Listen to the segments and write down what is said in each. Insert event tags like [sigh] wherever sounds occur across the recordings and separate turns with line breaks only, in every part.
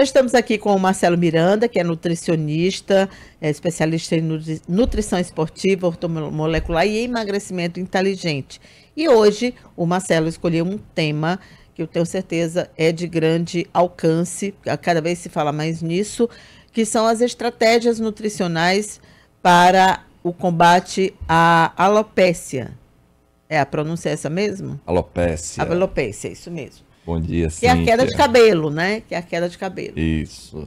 Nós estamos aqui com o Marcelo Miranda, que é nutricionista, é especialista em nutrição esportiva, ortomolecular e emagrecimento inteligente. E hoje o Marcelo escolheu um tema que eu tenho certeza é de grande alcance, cada vez se fala mais nisso, que são as estratégias nutricionais para o combate à alopécia. É, a pronúncia é essa mesmo?
Alopécia.
Alopécia, é isso mesmo. Bom dia, Que é a queda de cabelo, né? Que é a queda de cabelo.
Isso.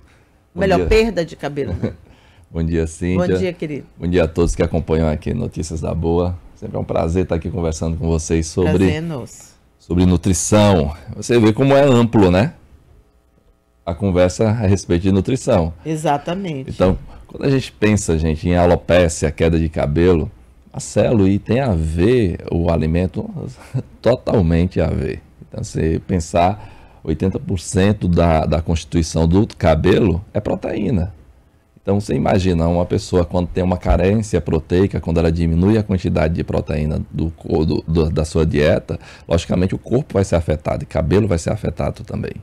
Bom Melhor, dia. perda de cabelo. Né? [laughs] Bom dia, Cíntia. Bom dia, querido. Bom dia a todos que acompanham aqui Notícias da Boa. Sempre é um prazer estar aqui conversando com vocês sobre... Prazer, é Sobre nutrição. Você vê como é amplo, né? A conversa a respeito de nutrição.
Exatamente. Então,
quando a gente pensa, gente, em alopecia, queda de cabelo, Marcelo, e tem a ver o alimento [laughs] totalmente a ver. Então, se pensar, 80% da, da constituição do cabelo é proteína. Então, você imagina uma pessoa quando tem uma carência proteica, quando ela diminui a quantidade de proteína do, do, do, da sua dieta, logicamente o corpo vai ser afetado e cabelo vai ser afetado também.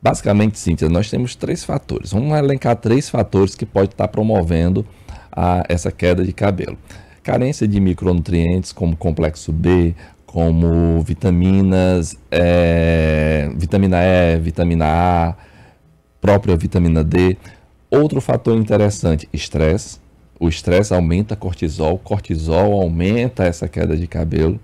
Basicamente, Cíntia, nós temos três fatores. Vamos elencar três fatores que pode estar promovendo a, essa queda de cabelo. Carência de micronutrientes como complexo B, como vitaminas, é, vitamina E, vitamina A, própria vitamina D. Outro fator interessante, estresse. O estresse aumenta cortisol, cortisol aumenta essa queda de cabelo.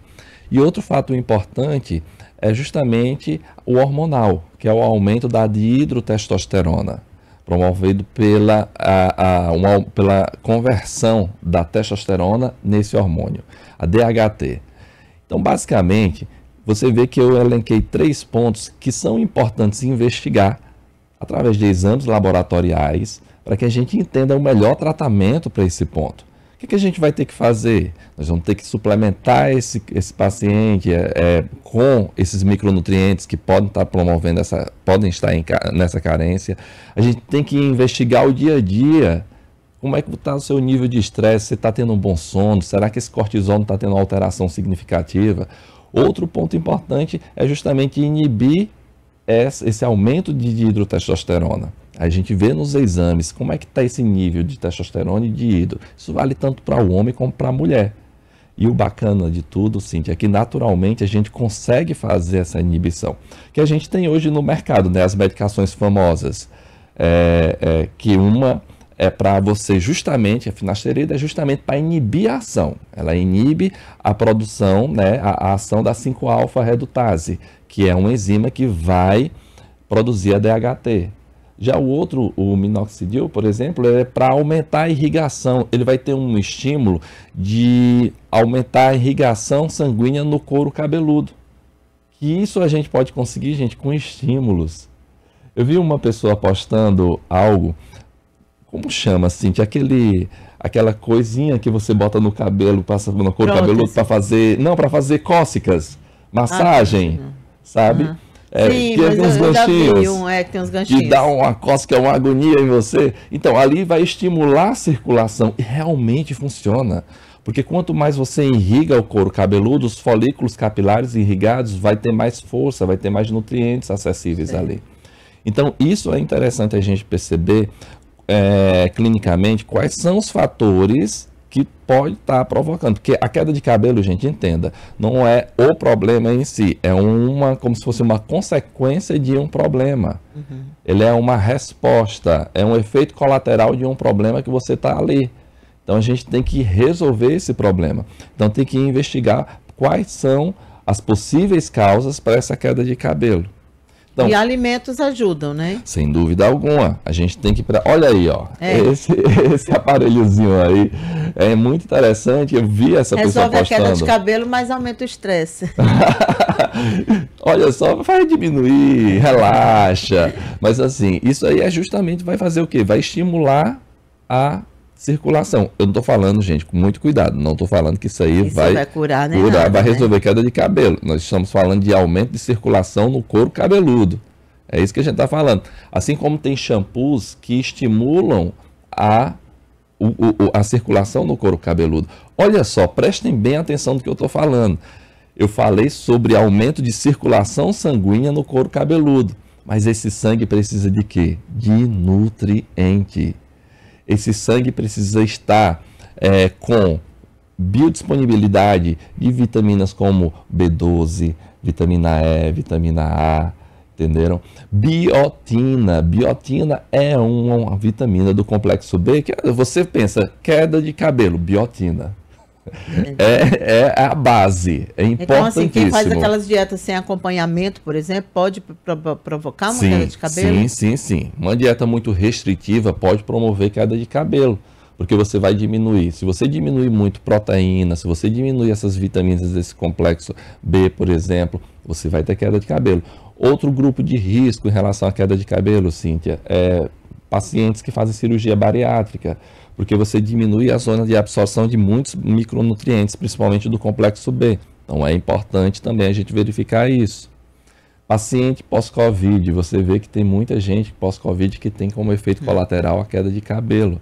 E outro fato importante é justamente o hormonal, que é o aumento da dihidrotestosterona, promovido pela, a, a, uma, pela conversão da testosterona nesse hormônio, a DHT. Então, basicamente, você vê que eu elenquei três pontos que são importantes investigar através de exames laboratoriais para que a gente entenda o melhor tratamento para esse ponto. O que, que, a gente vai ter que fazer? Nós vamos ter que suplementar esse, esse paciente é, é, com esses micronutrientes que podem estar promovendo essa, podem estar em, nessa carência. A gente tem que investigar o dia a dia como é que está o seu nível de estresse? Você está tendo um bom sono? Será que esse cortisol está tendo uma alteração significativa? Outro ponto importante é justamente inibir esse aumento de hidrotestosterona. A gente vê nos exames como é que está esse nível de testosterona e de hidro. Isso vale tanto para o homem como para a mulher. E o bacana de tudo, Cintia, é que naturalmente a gente consegue fazer essa inibição. Que a gente tem hoje no mercado, né? As medicações famosas. É, é, que uma é para você justamente, a finasterida é justamente para inibir a ação. Ela inibe a produção, né, a, a ação da 5-alfa redutase, que é uma enzima que vai produzir a DHT. Já o outro, o minoxidil, por exemplo, é para aumentar a irrigação. Ele vai ter um estímulo de aumentar a irrigação sanguínea no couro cabeludo. Que isso a gente pode conseguir, gente, com estímulos. Eu vi uma pessoa postando algo como chama, assim, aquele aquela coisinha que você bota no cabelo, passa no couro cabeludo para fazer, não, para fazer cócegas, massagem, ah, sabe? Ah. É, Sim, que tem uns ganchinhos, um,
é, que tem uns ganchinhos. Que dá uma
cócega, uma agonia em você. Então, ali vai estimular a circulação e realmente funciona. Porque quanto mais você irriga o couro cabeludo, os folículos capilares irrigados vai ter mais força, vai ter mais nutrientes acessíveis Sim. ali. Então, isso é interessante a gente perceber é, clinicamente quais são os fatores que pode estar tá provocando. Porque a queda de cabelo, gente, entenda, não é o problema em si, é uma como se fosse uma consequência de um problema. Uhum. Ele é uma resposta, é um efeito colateral de um problema que você está ali. Então a gente tem que resolver esse problema. Então tem que investigar quais são as possíveis causas para essa queda de cabelo. Então, e
alimentos ajudam, né?
Sem dúvida alguma. A gente tem que. Olha aí, ó. É. Esse, [laughs] esse aparelhozinho aí é muito interessante. Eu vi essa Resolve pessoa postando. Resolve a queda de
cabelo, mas aumenta o estresse. [laughs]
Olha só, vai diminuir, relaxa. Mas assim, isso aí é justamente vai fazer o quê? Vai estimular a circulação. Eu não estou falando, gente, com muito cuidado, não estou falando que isso aí isso vai, vai, curar, né, curar nada, vai né? resolver né? queda de cabelo. Nós estamos falando de aumento de circulação no couro cabeludo. É isso que a gente está falando. Assim como tem shampoos que estimulam a, o, o, a circulação no couro cabeludo. Olha só, prestem bem atenção do que eu estou falando. Eu falei sobre aumento de circulação sanguínea no couro cabeludo. Mas esse sangue precisa de quê? De nutriente. Esse sangue precisa estar é, com biodisponibilidade de vitaminas como B12, vitamina E, vitamina A, entenderam? Biotina. Biotina é uma, uma vitamina do complexo B que você pensa, queda de cabelo, biotina. É, é a base. É importantíssimo. Então, assim, quem faz aquelas
dietas sem acompanhamento, por exemplo, pode provocar uma sim, queda de cabelo? Sim,
sim, sim. Uma dieta muito restritiva pode promover queda de cabelo, porque você vai diminuir. Se você diminuir muito proteína, se você diminuir essas vitaminas desse complexo B, por exemplo, você vai ter queda de cabelo. Outro grupo de risco em relação à queda de cabelo, Cíntia, é pacientes que fazem cirurgia bariátrica porque você diminui a zona de absorção de muitos micronutrientes, principalmente do complexo B. Então é importante também a gente verificar isso. Paciente pós-Covid, você vê que tem muita gente pós-Covid que tem como efeito hum. colateral a queda de cabelo.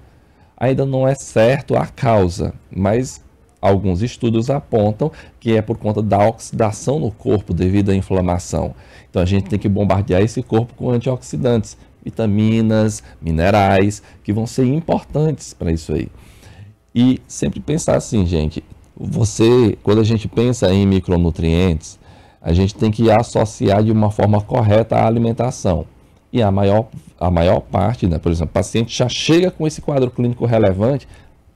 Ainda não é certo a causa, mas alguns estudos apontam que é por conta da oxidação no corpo devido à inflamação. Então a gente tem que bombardear esse corpo com antioxidantes, vitaminas, minerais, que vão ser importantes para isso aí. E sempre pensar assim, gente, você, quando a gente pensa em micronutrientes, a gente tem que associar de uma forma correta a alimentação. E a maior, a maior parte, né, por exemplo, o paciente já chega com esse quadro clínico relevante,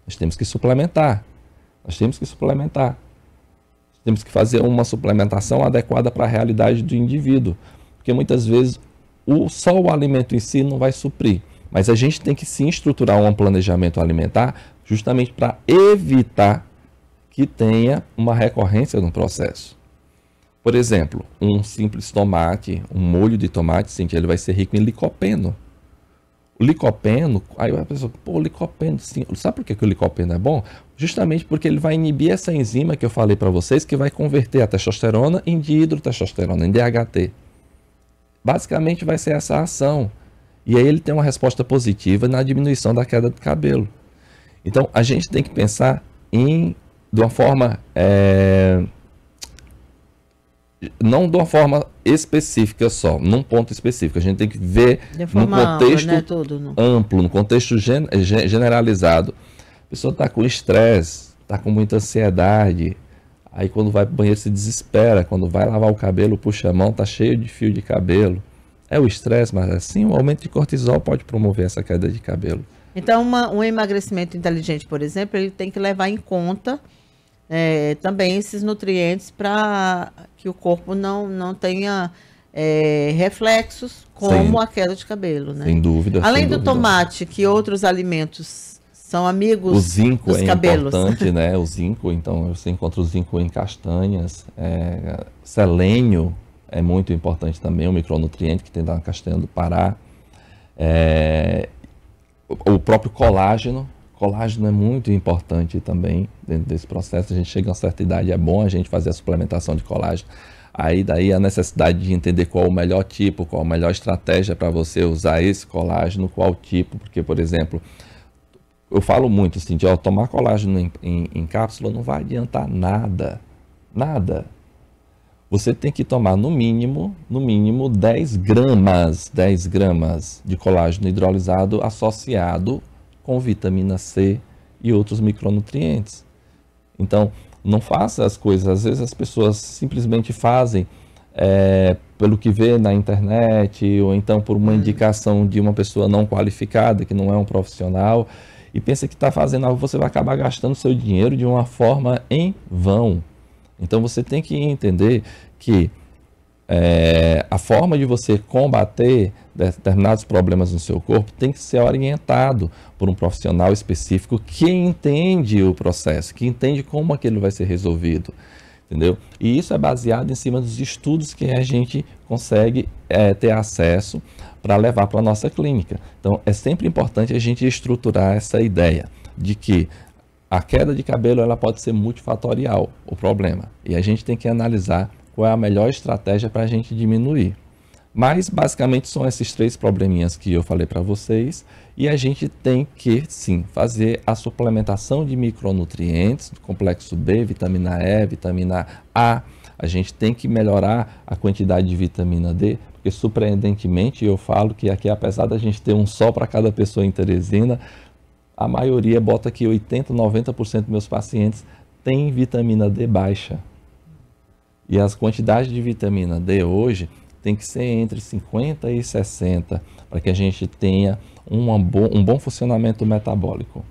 nós temos que suplementar. Nós temos que suplementar. Nós temos que fazer uma suplementação adequada para a realidade do indivíduo. Porque muitas vezes o, só o alimento em si não vai suprir. Mas a gente tem que se estruturar um planejamento alimentar justamente para evitar que tenha uma recorrência no processo. Por exemplo, um simples tomate, um molho de tomate, sim, que ele vai ser rico em licopeno. O licopeno, aí a pessoa, pô, licopeno, sim. Sabe por que, que o licopeno é bom? Justamente porque ele vai inibir essa enzima que eu falei para vocês, que vai converter a testosterona em dihidrotestosterona, em DHT. Basicamente vai ser essa ação. E aí ele tem uma resposta positiva na diminuição da queda do cabelo. Então a gente tem que pensar em de uma forma é, não de uma forma específica só, num ponto específico. A gente tem que ver no né, contexto ampla, né? no... amplo, no contexto gen generalizado. A pessoa está com estresse, está com muita ansiedade, Aí quando vai pro banheiro se desespera, quando vai lavar o cabelo, puxa a mão, tá cheio de fio de cabelo. É o estresse, mas assim o aumento de cortisol pode promover essa queda de cabelo.
Então, uma, um emagrecimento inteligente, por exemplo, ele tem que levar em conta é, também esses nutrientes para que o corpo não, não tenha é, reflexos como sem, a queda de cabelo, né? Sem dúvida. Além sem do dúvida. tomate, que outros alimentos são amigos. O zinco dos é cabelos. importante,
né? O zinco, então você encontra o zinco em castanhas. É, selênio é muito importante também, um micronutriente que tem na castanha do Pará. É, o próprio colágeno. Colágeno é muito importante também dentro desse processo. A gente chega a uma certa idade, é bom a gente fazer a suplementação de colágeno. Aí daí a necessidade de entender qual o melhor tipo, qual a melhor estratégia para você usar esse colágeno, qual tipo, porque por exemplo, eu falo muito assim, de ó, tomar colágeno em, em, em cápsula não vai adiantar nada. Nada. Você tem que tomar no mínimo, no mínimo 10 gramas, 10 gramas de colágeno hidrolisado associado com vitamina C e outros micronutrientes. Então, não faça as coisas. Às vezes as pessoas simplesmente fazem é, pelo que vê na internet ou então por uma uhum. indicação de uma pessoa não qualificada, que não é um profissional e pensa que está fazendo algo, você vai acabar gastando seu dinheiro de uma forma em vão. Então você tem que entender que é, a forma de você combater determinados problemas no seu corpo tem que ser orientado por um profissional específico que entende o processo, que entende como aquilo vai ser resolvido entendeu? E isso é baseado em cima dos estudos que a gente consegue é, ter acesso para levar para a nossa clínica. Então, é sempre importante a gente estruturar essa ideia de que a queda de cabelo ela pode ser multifatorial, o problema. E a gente tem que analisar qual é a melhor estratégia para a gente diminuir. Mas basicamente são esses três probleminhas que eu falei para vocês e a gente tem que sim fazer a suplementação de micronutrientes do complexo B, vitamina E, vitamina A. A gente tem que melhorar a quantidade de vitamina D, porque surpreendentemente eu falo que aqui apesar da gente ter um sol para cada pessoa em Teresina, a maioria bota que 80, 90% dos meus pacientes têm vitamina D baixa. E as quantidades de vitamina D hoje tem que ser entre 50 e 60 para que a gente tenha um bom, um bom funcionamento metabólico.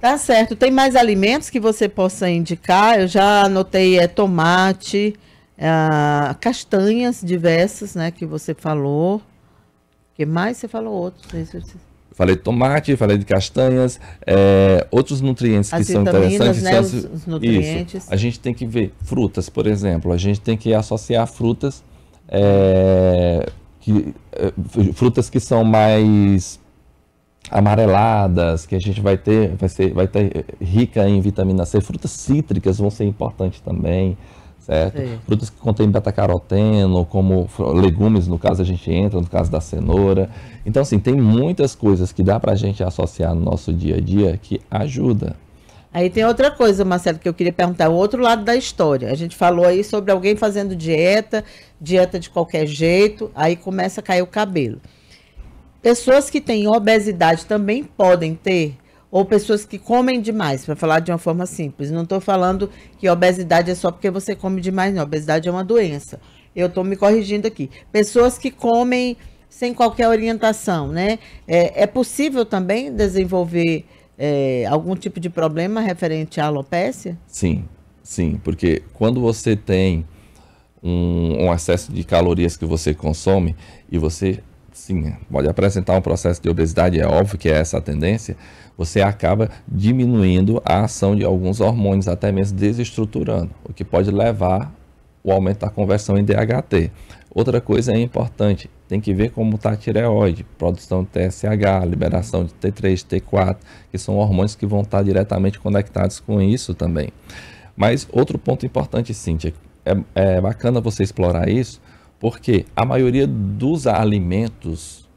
Tá certo. Tem mais alimentos que você possa indicar? Eu já anotei é tomate, é, castanhas diversas, né, que você falou. que mais você falou outros?
Falei de tomate, falei de castanhas, é, outros nutrientes As que são interessantes. Né? São, os, os nutrientes. Isso. A gente tem que ver frutas, por exemplo. A gente tem que associar frutas é, que, é, frutas que são mais amareladas, que a gente vai ter, vai ser, vai ter é, rica em vitamina C, frutas cítricas vão ser importantes também, certo? Sim. Frutas que contêm beta-caroteno, como legumes, no caso a gente entra, no caso da cenoura. Então, assim, tem muitas coisas que dá para a gente associar no nosso dia a dia que ajuda,
Aí tem outra coisa, Marcelo, que eu queria perguntar, o outro lado da história. A gente falou aí sobre alguém fazendo dieta, dieta de qualquer jeito, aí começa a cair o cabelo. Pessoas que têm obesidade também podem ter, ou pessoas que comem demais, para falar de uma forma simples. Não estou falando que obesidade é só porque você come demais, não. Obesidade é uma doença. Eu estou me corrigindo aqui. Pessoas que comem sem qualquer orientação, né? é, é possível também desenvolver é, algum tipo de problema referente à alopécia?
Sim, sim, porque quando você tem um, um excesso de calorias que você consome e você sim, pode apresentar um processo de obesidade, é óbvio que é essa a tendência, você acaba diminuindo a ação de alguns hormônios, até mesmo desestruturando, o que pode levar o aumento da conversão em DHT. Outra coisa é importante, tem que ver como está a tireoide, produção de TSH, liberação de T3, T4, que são hormônios que vão estar tá diretamente conectados com isso também. Mas outro ponto importante, Cíntia, é, é bacana você explorar isso, porque a maioria dos alimentos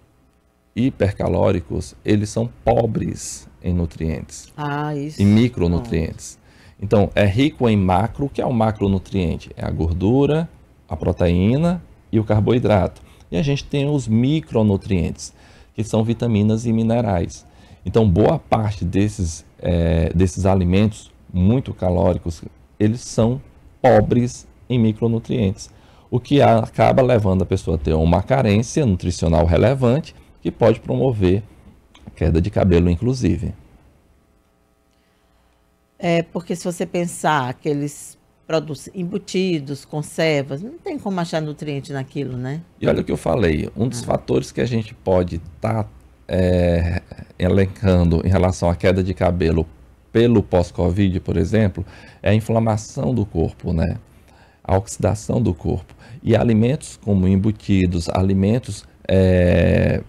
hipercalóricos, eles são pobres em nutrientes ah, e micronutrientes. Ah. Então, é rico em macro, que é o um macronutriente? É a gordura, a proteína e o carboidrato. E a gente tem os micronutrientes, que são vitaminas e minerais. Então, boa parte desses, é, desses alimentos muito calóricos, eles são pobres em micronutrientes, o que acaba levando a pessoa a ter uma carência nutricional relevante, que pode promover queda de cabelo, inclusive.
É, porque se você pensar aqueles produtos embutidos, conservas, não tem como achar nutriente naquilo, né? E olha o que eu falei,
um dos ah. fatores que a gente pode estar tá, é, elencando em relação à queda de cabelo pelo pós-Covid, por exemplo, é a inflamação do corpo, né? A oxidação do corpo. E alimentos como embutidos, alimentos é,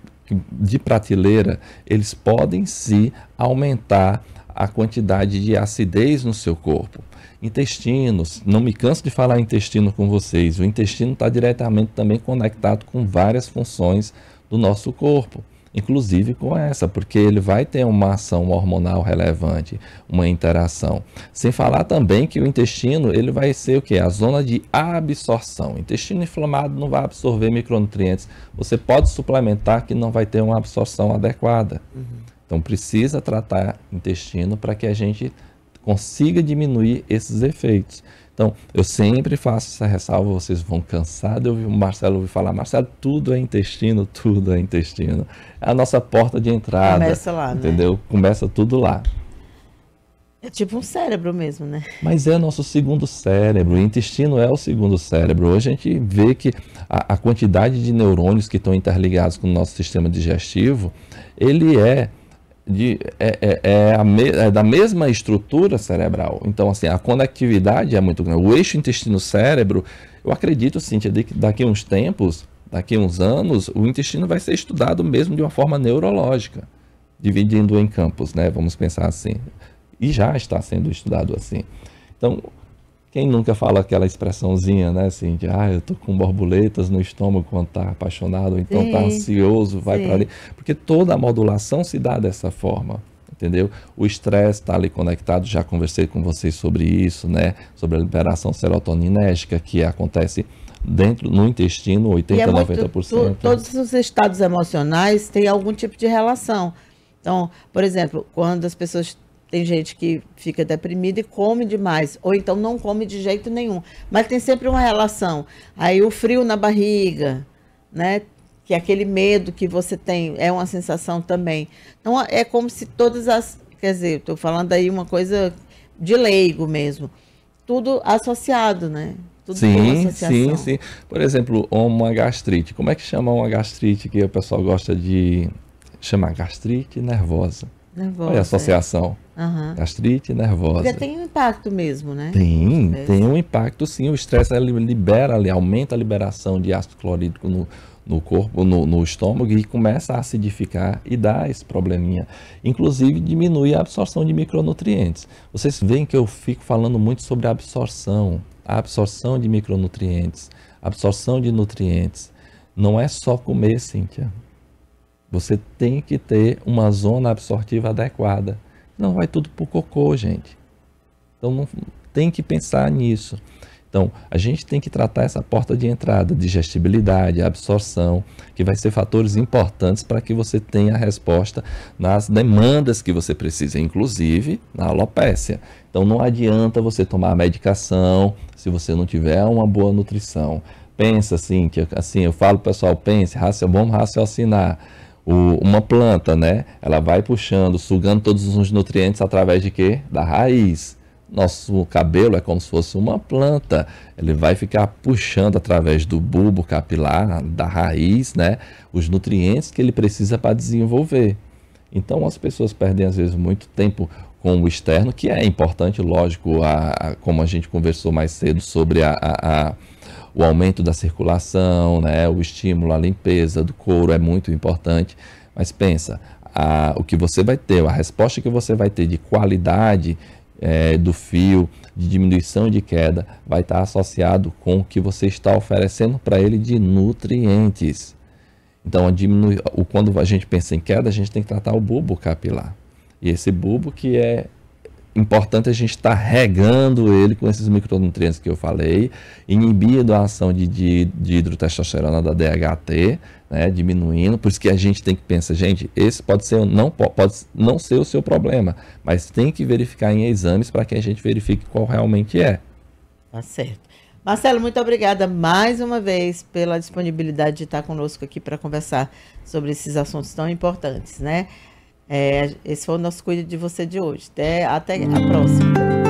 de prateleira, eles podem se aumentar a quantidade de acidez no seu corpo. Intestinos, não me canso de falar intestino com vocês, o intestino está diretamente também conectado com várias funções do nosso corpo, inclusive com essa, porque ele vai ter uma ação hormonal relevante, uma interação. Sem falar também que o intestino, ele vai ser o que? A zona de absorção. Intestino inflamado não vai absorver micronutrientes. Você pode suplementar que não vai ter uma absorção adequada. Uhum. Então precisa tratar intestino para que a gente consiga diminuir esses efeitos. Então, eu sempre faço essa ressalva, vocês vão cansar de ouvir o Marcelo ouvir falar, Marcelo, tudo é intestino, tudo é intestino. É a nossa porta de entrada. Começa lá, né? entendeu? né? Começa tudo lá.
É tipo um cérebro mesmo, né?
Mas é nosso segundo cérebro, o intestino é o segundo cérebro. Hoje a gente vê que a, a quantidade de neurônios que estão interligados com o nosso sistema digestivo, ele é de, é, é, é, me, é, da mesma estrutura cerebral. Então, assim, a conectividade é muito grande. O eixo intestino-cérebro, eu acredito, Cíntia, de que daqui a uns tempos, daqui a uns anos, o intestino vai ser estudado mesmo de uma forma neurológica, dividindo em campos, né? Vamos pensar assim. E já está sendo estudado assim. Então, quem nunca fala aquela expressãozinha, né, assim, de ah, eu tô com borboletas no estômago quando tá apaixonado, ou então tá Sim. tá ansioso, vai para ali. Porque toda a modulação se dá dessa forma entendeu? O estresse tá ali conectado, já conversei com vocês sobre isso, né? Sobre a liberação serotoninérgica que acontece dentro no intestino, 80, e é muito, 90%. Tu, todos
os estados emocionais têm algum tipo de relação. Então, por exemplo, quando as pessoas tem gente que fica deprimida e come demais, ou então não come de jeito nenhum. Mas tem sempre uma relação. Aí o frio na barriga, né? Que é aquele medo que você tem é uma sensação também. Então é como se todas as. Quer dizer, estou falando aí uma coisa de leigo mesmo. Tudo associado, né? Tudo sim, sim, sim.
Por exemplo, uma gastrite. Como é que chama uma gastrite que o pessoal gosta de chamar gastrite nervosa? Nervosa. Olha é a associação. É. Uhum. Gastrite nervosa. Porque tem
um impacto mesmo, né? Tem, é. tem
um impacto sim. O estresse né, libera, aumenta a liberação de ácido clorídrico no, no corpo, no, no, estômago e começa a acidificar e dá esse probleminha. Inclusive diminui a absorção de micronutrientes. Vocês veem que eu fico falando muito sobre a absorção, a absorção de micronutrientes, absorção de nutrientes. Não é só comer, Cíntia. Você tem que ter uma zona absortiva adequada. Não vai tudo pro cocô, gente. Então não tem que pensar nisso. Então, a gente tem que tratar essa porta de entrada, digestibilidade, absorção, que vai ser fatores importantes para que você tenha a resposta nas demandas que você precisa, inclusive na alopécia. Então, não adianta você tomar medicação se você não tiver uma boa nutrição. Pensa assim, que, assim eu falo pessoal, pense, raci vamos raciocinar o, uma planta, né? Ela vai puxando, sugando todos os nutrientes através de quê? Da raiz. Nosso cabelo é como se fosse uma planta. Ele vai ficar puxando através do bulbo capilar, da raiz, né? Os nutrientes que ele precisa para desenvolver. Então as pessoas perdem às vezes muito tempo com o externo, que é importante, lógico, a, a como a gente conversou mais cedo sobre a, a, o aumento da circulação, né, o estímulo à limpeza do couro é muito importante. Mas pensa, a, o que você vai ter, a resposta que você vai ter de qualidade é, do fio, de diminuição de queda, vai estar associado com o que você está oferecendo para ele de nutrientes. Então, a diminui, o, quando a gente pensa em queda, a gente tem que tratar o bulbo capilar. E esse bulbo que é importante a gente estar tá regando ele com esses micronutrientes que eu falei, inibindo a ação de, de, de hidrotestosterona da DHT, né, diminuindo. Por isso que a gente tem que pensar, gente, esse pode ser não pode não ser o seu problema, mas tem que verificar em exames para que a gente verifique qual realmente é.
Tá certo. Marcelo, muito obrigada mais uma vez pela disponibilidade de estar conosco aqui para conversar sobre esses assuntos tão importantes, né? É, esse foi o nosso cuido de Você de hoje. Até, até a próxima.